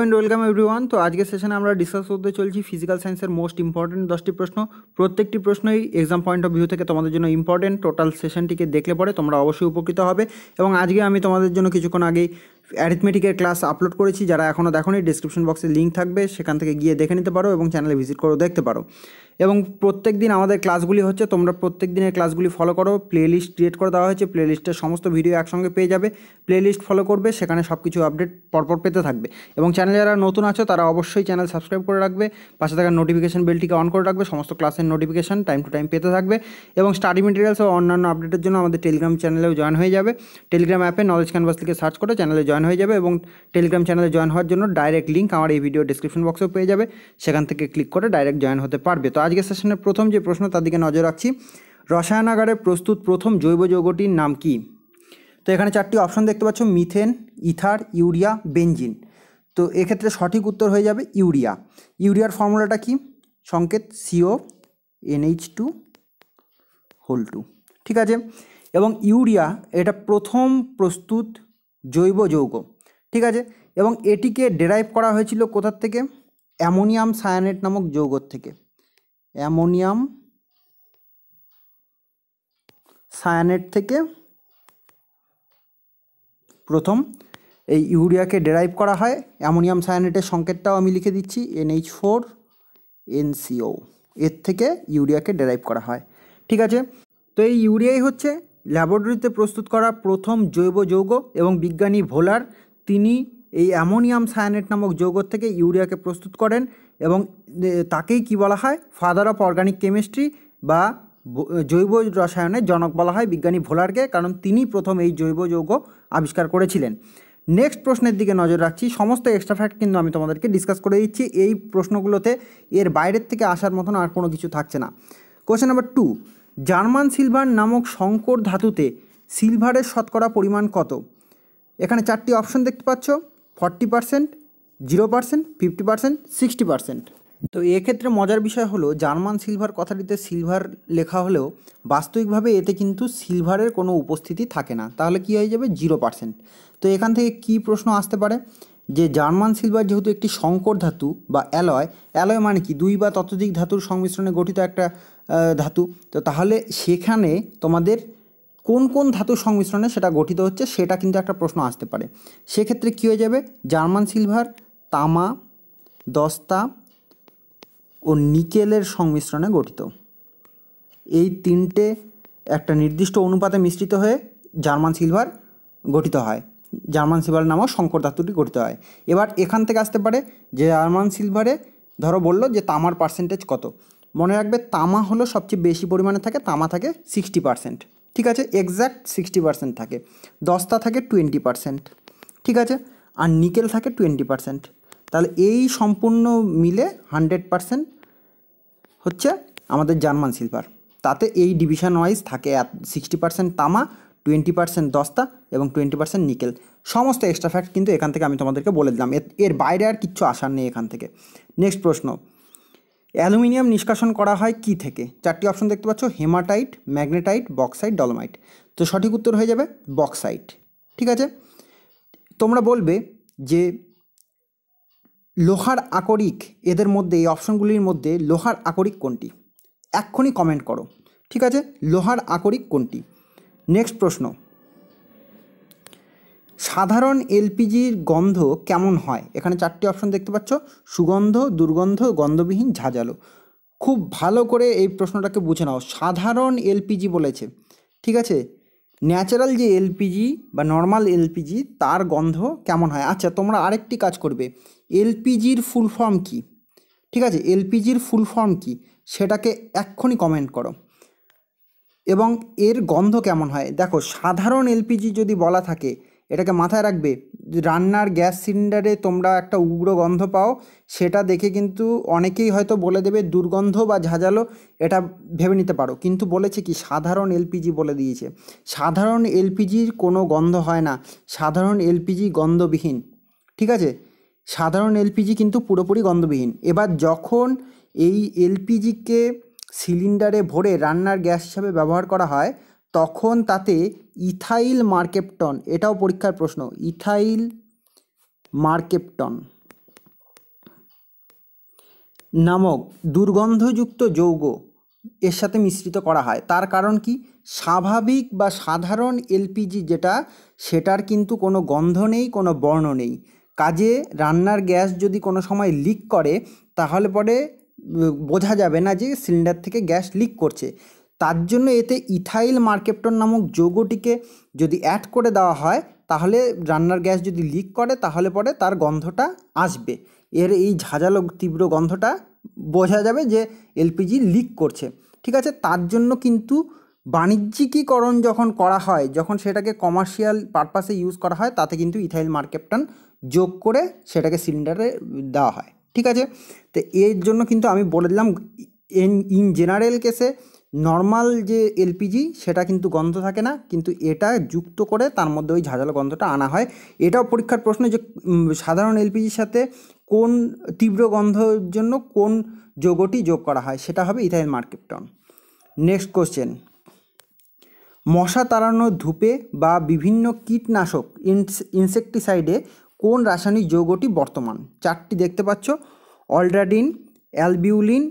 and welcome everyone তো আজকে সেশনে আমরা ডিসকাস করতে চলছি ফিজিক্যাল সায়েন্সের মোস্ট ইম্পর্টেন্ট দশটি প্রশ্ন প্রত্যেকটি প্রশ্নই এক্সাম পয়েন্ট অফ ভিউ থেকে তোমাদের জন্য ইম্পর্টেন্ট টোটাল সেশনটিকে দেখলে পরে তোমরা অবশ্যই উপকৃত হবে এবং আজকে আমি তোমাদের জন্য কিছুক্ষণ আগেই অ্যারিথমেটিকের ক্লাস আপলোড করেছি যারা এখনও দেখোনি ডিসক্রিপশন বক্সে লিঙ্ক থাকবে সেখান থেকে গিয়ে দেখে নিতে পারো এবং চ্যানেলে ভিজিট করো দেখতে পারো এবং প্রত্যেক দিন আমাদের ক্লাসগুলি হচ্ছে তোমরা প্রত্যেক দিনের ক্লাসগুলি ফলো করো প্লেলিস্ট ক্রিয়েট করে দেওয়া হয়েছে প্লেলিস্টের সমস্ত ভিডিও একসঙ্গে পেয়ে যাবে প্লেলিস্ট ফলো করবে সেখানে সব কিছু আপডেট পরপর পেতে থাকবে এবং চ্যানেলে যারা নতুন আছো তারা অবশ্যই চ্যানেল সাবস্ক্রাইব করে রাখবে পাশে থাকা নোটিফিকেশন বেলটিকে অন করে রাখবে সমস্ত ক্লাসের নোটিফিকেশান টাইম টু টাইম পেতে থাকবে এবং স্টাডি মেটেরিয়ালস ও অন্যান্য আপডেটের জন্য আমাদের টেলিগ্রাম চ্যানেলেও জয়েন হয়ে যাবে টেলিগ্রাম অ্যাপে নলেজ ক্যানভাস থেকে সার্চ করে চ্যানেলে জয়েন হয়ে যাবে এবং টেলিগ্রাম চ্যানেলে জয়েন হওয়ার জন্য ডাইরেক্ট লিঙ্ক আমার এই ভিডিও ডিসক্রিপশন বক্সেও পেয়ে যাবে সেখান থেকে ক্লিক করে ডাইরেক্ট জয়েন হতে পারবে তো আজকের সেশনের প্রথম যে প্রশ্ন তার দিকে নজর রাখছি রসায়নাগারে প্রস্তুত প্রথম জৈব যৌগটির নাম কি তো এখানে চারটি অপশন দেখতে পাচ্ছ মিথেন ইথার ইউরিয়া বেঞ্জিন তো এক্ষেত্রে সঠিক উত্তর হয়ে যাবে ইউরিয়া ইউরিয়ার ফর্মুলাটা কি সংকেত CO NH two whole two ঠিক আছে এবং ইউরিয়া এটা প্রথম প্রস্তুত জৈব যৌগ ঠিক আছে এবং এটিকে ডেরাইভ করা হয়েছিল কোথার থেকে অ্যামোনিয়াম সায়ানেট নামক যৌগর থেকে অ্যামোনিয়াম সায়ানেট থেকে প্রথম এই ইউরিয়াকে ডেরাইভ করা হয় অ্যামোনিয়াম সায়ানেটের সংকেতটাও আমি লিখে দিচ্ছি এনএইচ ফোর এনসিও এর থেকে ইউরিয়াকে ডেরাইভ করা হয় ঠিক আছে তো এই ইউরিয়াই হচ্ছে ল্যাবরেটরিতে প্রস্তুত করা প্রথম জৈব যৌগ এবং বিজ্ঞানী ভোলার তিনি এই অ্যামোনিয়াম সায়ানেট নামক যৌগ থেকে ইউরিয়াকে প্রস্তুত করেন এবং তাকেই কি বলা হয় ফাদার অফ অর্গানিক কেমিস্ট্রি বা জৈব রসায়নের জনক বলা হয় বিজ্ঞানী ভোলারকে কারণ তিনি প্রথম এই জৈব যৌগ আবিষ্কার করেছিলেন নেক্সট প্রশ্নের দিকে নজর রাখছি সমস্ত এক্সট্রা ফ্যাক্ট কিন্তু আমি তোমাদেরকে ডিসকাস করে দিচ্ছি এই প্রশ্নগুলোতে এর বাইরের থেকে আসার মতন আর কোনো কিছু থাকছে না question number two German silver নামক শঙ্কর ধাতুতে সিলভারের শতকরা পরিমাণ কত এখানে চারটি অপশন দেখতে পাচ্ছ forty percent zero percent fifty percent sixty percent তো এক্ষেত্রে মজার বিষয় হলো জার্মান সিলভার কথাটিতে সিলভার লেখা হলেও বাস্তবিকভাবে এতে কিন্তু সিলভারের কোনো উপস্থিতি থাকে না তাহলে কি হয়ে যাবে জিরো পার্সেন্ট তো এখান থেকে কি প্রশ্ন আসতে পারে যে জার্মান সিলভার যেহেতু একটি সংকর ধাতু বা অ্যালয় অ্যালয় মানে কি দুই বা ততোধিক ধাতুর সংমিশ্রণে গঠিত একটা ধাতু তো তাহলে সেখানে তোমাদের কোন কোন ধাতু সংমিশ্রণে সেটা গঠিত হচ্ছে সেটা কিন্তু একটা প্রশ্ন আসতে পারে সেক্ষেত্রে কী হয়ে যাবে জার্মান সিলভার তামা দস্তা ও নিকেলের সংমিশ্রণে গঠিত এই তিনটে একটা নির্দিষ্ট অনুপাতে মিশ্রিত হয়ে জার্মান সিলভার গঠিত হয় জার্মান সিলভার নামক সংকর ধাতুটি গঠিত হয় এবার এখান থেকে আসতে পারে যে জার্মান সিলভারে ধরো বলল যে তামার পার্সেন্টেজ কত মনে রাখবে তামা হলো সবচেয়ে বেশি পরিমাণে থাকে তামা থাকে সিক্সটি পার্সেন্ট ঠিক আছে এক্স্যাক্ট সিক্সটি পার্সেন্ট থাকে দস্তা থাকে টোয়েন্টি পার্সেন্ট ঠিক আছে আর নিকেল থাকে টোয়েন্টি পার্সেন্ট তাহলে এই সম্পূর্ণ মিলে হান্ড্রেড পারসেন্ট হচ্ছে আমাদের জার্মান সিলভার তাতে এই ডিভিশন ওয়াইজ থাকে সিক্সটি পার্সেন্ট তামা টোয়েন্টি পার্সেন্ট দস্তা এবং টোয়েন্টি পার্সেন্ট নিকেল সমস্ত এক্সট্রা ফ্যাক্ট কিন্তু এখান থেকে আমি তোমাদেরকে বলে দিলাম এর বাইরে আর কিচ্ছু আসার নেই এখান থেকে নেক্সট প্রশ্ন অ্যালুমিনিয়াম নিষ্কাশন করা হয় কি থেকে চারটি অপশন দেখতে পাচ্ছ হেমাটাইট ম্যাগনেটাইট বক্সাইট ডলোমাইট তো সঠিক উত্তর হয়ে যাবে বক্সাইট ঠিক আছে তোমরা বলবে যে লোহার আকরিক এদের মধ্যে এই অপশনগুলির মধ্যে লোহার আকরিক কোনটি এক্ষুনি কমেন্ট করো ঠিক আছে লোহার আকরিক কোনটি নেক্সট প্রশ্ন সাধারণ এলপিজির গন্ধ কেমন হয় এখানে চারটি অপশন দেখতে পাচ্ছ সুগন্ধ দুর্গন্ধ গন্ধবিহীন ঝাঁঝালো খুব ভালো করে এই প্রশ্নটাকে বুঝে নাও সাধারণ এলপিজি বলেছে ঠিক আছে ন্যাচারাল যে এলপিজি বা নর্মাল এলপিজি তার গন্ধ কেমন হয় আচ্ছা তোমরা আরেকটি কাজ করবে এলপিজির ফুল ফর্ম কী ঠিক আছে এলপিজির ফুল ফর্ম কী সেটাকে এক্ষুনি কমেন্ট করো এবং এর গন্ধ কেমন হয় দেখো সাধারণ এলপিজি যদি বলা থাকে এটাকে মাথায় রাখবে রান্নার গ্যাস সিলিন্ডারে তোমরা একটা উগ্র গন্ধ পাও সেটা দেখে কিন্তু অনেকেই হয়তো বলে দেবে দুর্গন্ধ বা ঝাঁঝালো এটা ভেবে নিতে পারো কিন্তু বলেছে কি সাধারণ এলপিজি বলে দিয়েছে সাধারণ এলপিজির কোনো গন্ধ হয় না সাধারণ এলপিজি গন্ধবিহীন ঠিক আছে সাধারণ এলপিজি কিন্তু পুরোপুরি গন্ধবিহীন এবার যখন এই এলপিজিকে সিলিন্ডারে ভরে রান্নার গ্যাস হিসাবে ব্যবহার করা হয় তখন তাতে ইথাইল মার্কেপটন এটাও পরীক্ষার প্রশ্ন ইথাইল মার্কেপটন নামক দুর্গন্ধযুক্ত যৌগ এর সাথে মিশ্রিত করা হয় তার কারণ কি স্বাভাবিক বা সাধারণ এলপিজি যেটা সেটার কিন্তু কোনো গন্ধ নেই কোনো বর্ণ নেই কাজে রান্নার গ্যাস যদি কোনো সময় লিক করে তাহলে পরে বোঝা যাবে না যে সিলিন্ডার থেকে গ্যাস লিক করছে তার জন্য এতে ইথাইল মার্কেপ্টন নামক যৌগটিকে যদি অ্যাড করে দেওয়া হয় তাহলে রান্নার গ্যাস যদি লিক করে তাহলে পরে তার গন্ধটা আসবে এর এই ঝাঁঝালো তীব্র গন্ধটা বোঝা যাবে যে এলপিজি লিক করছে ঠিক আছে তার জন্য কিন্তু বাণিজ্যিকীকরণ যখন করা হয় যখন সেটাকে কমার্শিয়াল পারপাসে ইউজ করা হয় তাতে কিন্তু ইথাইল মার্কেপটান যোগ করে সেটাকে সিলিন্ডারে দেওয়া হয় ঠিক আছে তো এর জন্য কিন্তু আমি বলে দিলাম ইন ইন জেনারেল কেসে নর্মাল যে এলপিজি সেটা কিন্তু গন্ধ থাকে না কিন্তু এটা যুক্ত করে তার মধ্যে ওই ঝাঁঝালো গন্ধটা আনা হয় এটাও পরীক্ষার প্রশ্ন যে সাধারণ এলপিজির সাথে কোন তীব্র গন্ধর জন্য কোন যোগটি যোগ করা হয় সেটা হবে ইথাইল মার্কেপটন নেক্সট কোশ্চেন মশা তাড়ানোর ধূপে বা বিভিন্ন কীটনাশক ইনসেকটিসাইডে কোন রাসায়নিক যৌগটি বর্তমান চারটি দেখতে পাচ্ছ অলড্রাডিন অ্যালবিউলিন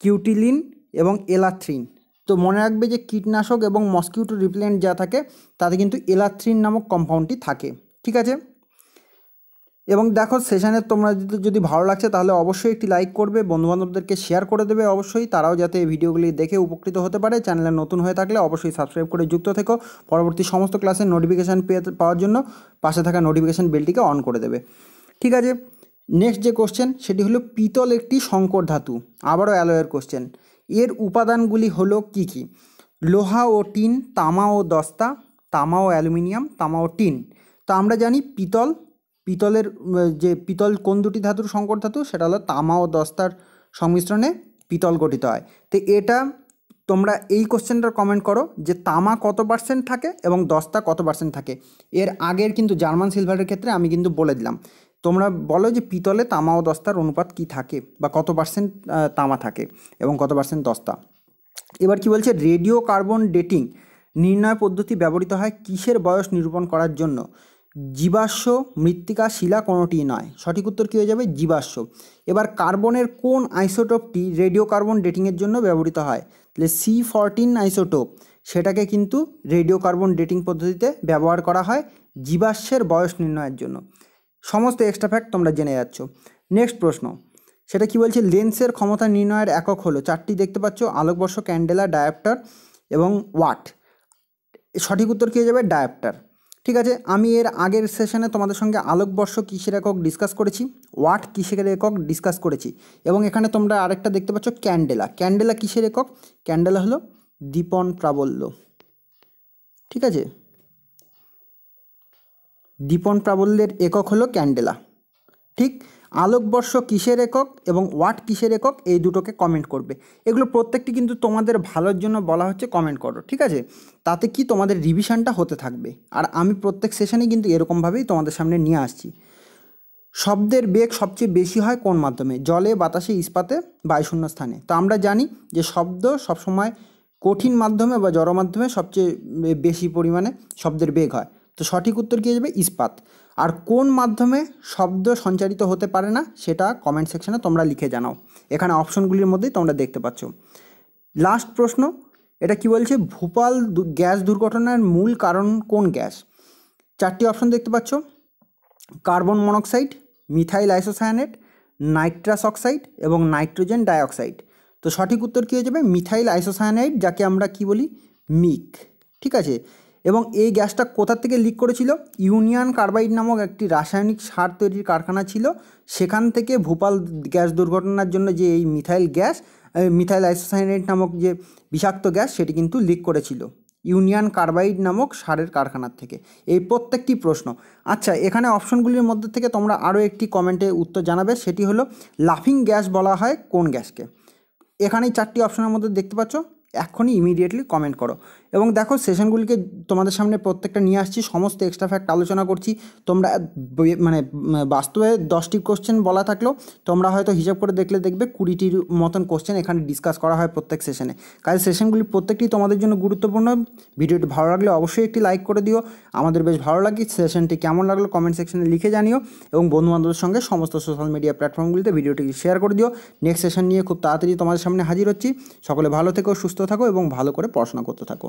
কিউটিলিন এবং এলাথ্রিন তো মনে রাখবে যে কীটনাশক এবং মস্কিউটো রিপ্লেন্ট যা থাকে তাতে কিন্তু এলাথ্রিন নামক কম্পাউন্ডটি থাকে ঠিক আছে এবং দেখো সেশানে তোমরা যদি ভালো লাগছে তাহলে অবশ্যই একটি লাইক করবে বন্ধুবান্ধবদেরকে শেয়ার করে দেবে অবশ্যই তারাও যাতে এই ভিডিওগুলি দেখে উপকৃত হতে পারে চ্যানেলে নতুন হয়ে থাকলে অবশ্যই সাবস্ক্রাইব করে যুক্ত থেকো পরবর্তী সমস্ত ক্লাসের নোটিফিকেশান পেয়ে পাওয়ার জন্য পাশে থাকা নোটিফিকেশান বেলটিকে অন করে দেবে ঠিক আছে নেক্সট যে কোশ্চেন সেটি হলো পিতল একটি শঙ্কর ধাতু আবারও অ্যালয়ের কোশ্চেন এর উপাদানগুলি হলো কি কি লোহা ও টিন তামা ও দস্তা তামা ও অ্যালুমিনিয়াম তামা ও টিন তো আমরা জানি পিতল পিতলের যে পিতল কোন দুটি ধাতুর সংকট ধাতু সেটা হলো তামা ও দস্তার সংমিশ্রণে পিতল গঠিত হয় তো এটা তোমরা এই কোশ্চেনটা কমেন্ট করো যে তামা কত পার্সেন্ট থাকে এবং দস্তা কত পার্সেন্ট থাকে এর আগের কিন্তু জার্মান সিলভারের ক্ষেত্রে আমি কিন্তু বলে দিলাম তোমরা বলো যে পিতলে তামা ও দস্তার অনুপাত কি থাকে বা কত পার্সেন্ট তামা থাকে এবং কত পার্সেন্ট দস্তা এবার কি বলছে রেডিও কার্বন ডেটিং নির্ণয় পদ্ধতি ব্যবহৃত হয় কিসের বয়স নিরূপণ করার জন্য জীবাশ্ম মৃত্তিকা শিলা কোনোটি নয় সঠিক উত্তর কী হয়ে যাবে জীবাশ্ম এবার কার্বনের কোন আইসোটোপটি রেডিও কার্বন ডেটিংয়ের জন্য ব্যবহৃত হয় তাহলে সি ফরটিন আইসোটোপ সেটাকে কিন্তু রেডিও কার্বন ডেটিং পদ্ধতিতে ব্যবহার করা হয় জীবাশ্মের বয়স নির্ণয়ের জন্য সমস্ত এক্সট্রা ফ্যাক্ট তোমরা জেনে যাচ্ছ নেক্সট প্রশ্ন সেটা কি বলছে লেন্সের ক্ষমতা নির্ণয়ের একক হলো চারটি দেখতে পাচ্ছ আলোকবর্ষ ক্যান্ডেলা ডায়াপ্টার এবং ওয়াট সঠিক উত্তর কী হয়ে যাবে ডায়াপ্টার ঠিক আছে আমি এর আগের সেশনে তোমাদের সঙ্গে আলোকবর্ষ কিসের একক ডিসকাস করেছি ওয়াট কিসের একক ডিসকাস করেছি এবং এখানে তোমরা আরেকটা দেখতে পাচ্ছ ক্যান্ডেলা ক্যান্ডেলা কিসের একক ক্যান্ডেলা হলো দীপন প্রাবল্য ঠিক আছে দীপন প্রাবল্যের একক হলো ক্যান্ডেলা ঠিক আলোকবর্ষ কিসের একক এবং ওয়াট কিসের একক এই দুটোকে কমেন্ট করবে এগুলো প্রত্যেকটি কিন্তু তোমাদের ভালোর জন্য বলা হচ্ছে কমেন্ট করো ঠিক আছে তাতে কি তোমাদের রিভিশনটা হতে থাকবে আর আমি প্রত্যেক সেশনে কিন্তু এরকমভাবেই তোমাদের সামনে নিয়ে আসছি শব্দের বেগ সবচেয়ে বেশি হয় কোন মাধ্যমে জলে বাতাসে ইস্পাতে বায়ুশূন্য স্থানে তো আমরা জানি যে শব্দ সবসময় কঠিন মাধ্যমে বা জড় মাধ্যমে সবচেয়ে বেশি পরিমাণে শব্দের বেগ হয় তো সঠিক উত্তর কী যাবে ইস্পাত আর কোন মাধ্যমে শব্দ সঞ্চারিত হতে পারে না সেটা কমেন্ট সেকশনে তোমরা লিখে জানাও এখানে অপশনগুলির মধ্যেই তোমরা দেখতে পাচ্ছ লাস্ট প্রশ্ন এটা কি বলছে ভূপাল গ্যাস দুর্ঘটনার মূল কারণ কোন গ্যাস চারটি অপশন দেখতে পাচ্ছ carbon monoxide methyl isocyanate nitrous oxide এবং নাইট্রোজেন ডাইঅক্সাইড তো সঠিক উত্তর কী হয়ে যাবে মিথাইল আইসোসায়ানাইড যাকে আমরা কি বলি মিক ঠিক আছে এবং এই গ্যাসটা কোথা থেকে লিক করেছিল ইউনিয়ন কার্বাইড নামক একটি রাসায়নিক সার তৈরির কারখানা ছিল সেখান থেকে ভোপাল গ্যাস দুর্ঘটনার জন্য যে এই মিথাইল গ্যাস মিথাইল আইসোসাইনেট নামক যে বিষাক্ত গ্যাস সেটি কিন্তু লিক করেছিল ইউনিয়ন কার্বাইড নামক সারের কারখানার থেকে এই প্রত্যেকটি প্রশ্ন আচ্ছা এখানে অপশনগুলির মধ্যে থেকে তোমরা আরও একটি কমেন্টে উত্তর জানাবে সেটি হলো লাফিং গ্যাস বলা হয় কোন গ্যাসকে এখানেই চারটি অপশনের মধ্যে দেখতে পাচ্ছ এখনই ইমিডিয়েটলি কমেন্ট করো এবং দেখো সেশনগুলিকে তোমাদের সামনে প্রত্যেকটা নিয়ে আসছি সমস্ত এক্সট্রা ফ্যাক্ট আলোচনা করছি তোমরা মানে বাস্তবে দশটি কোশ্চেন বলা থাকলেও তোমরা হয়তো হিসাব করে দেখলে দেখবে কুড়িটির মতন কোশ্চেন এখানে ডিসকাস করা হয় প্রত্যেক সেশনে কাজে সেশনগুলি প্রত্যেকটি তোমাদের জন্য গুরুত্বপূর্ণ ভিডিওটি ভালো লাগলে অবশ্যই একটি লাইক করে দিও আমাদের বেশ ভালো লাগে সেশনটি কেমন লাগলো কমেন্ট সেকশনে লিখে জানিও এবং বন্ধুবান্ধবের সঙ্গে সমস্ত সোশ্যাল মিডিয়া প্ল্যাটফর্মগুলিতে ভিডিওটি শেয়ার করে দিও নেক্সট সেশন নিয়ে খুব তাড়াতাড়ি তোমাদের সামনে হাজির হচ্ছি সকলে ভালো থেকো সুস্থ থাকো এবং ভালো করে পড়াশোনা করতে থাকো